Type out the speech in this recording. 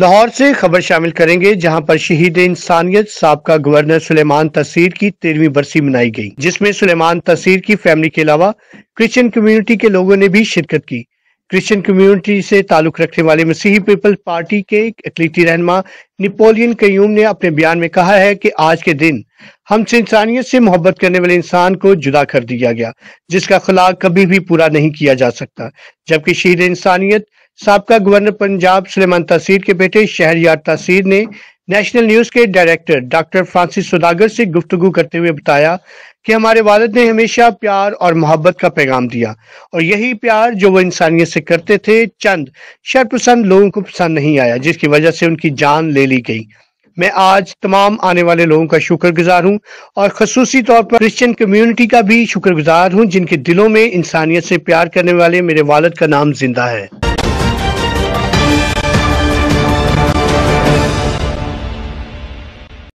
लाहौर से खबर शामिल करेंगे जहां पर शहीद इंसानियत सबका गवर्नर सुलेमान तसीर की तेरहवीं बरसी मनाई गई जिसमें सुलेमान तसीर की फैमिली के अलावा क्रिश्चियन कम्युनिटी के लोगों ने भी शिरकत की क्रिश्चियन कम्युनिटी से ताल्लुक रखने वाले मसीही पीपल्स पार्टी के अकली रहनमा निपोलियन कयूम ने अपने बयान में कहा है कि आज के दिन हमसे इंसानियत से मोहब्बत करने वाले इंसान को जुदा कर दिया गया जिसका खुला कभी भी पूरा नहीं किया जा सकता जबकि शहीद इंसानियत सबका गवर्नर पंजाब सलेमान तसीर के बेटे यार तसीर ने नेशनल न्यूज के डायरेक्टर डॉक्टर फ्रांसिस सुदागर से गुफ्तगु करते हुए बताया कि हमारे वालद ने हमेशा प्यार और मोहब्बत का पैगाम दिया और यही प्यार जो वो इंसानियत से करते थे चंद शर्पसंद लोगों को पसंद नहीं आया जिसकी वजह से उनकी जान ले ली गई मैं आज तमाम आने वाले लोगों का शुक्रगुजार हूँ और खसूसी तौर पर क्रिश्चियन कम्युनिटी का भी शुक्रगुजार हूँ जिनके दिलों में इंसानियत से प्यार करने वाले मेरे वालद का नाम जिंदा है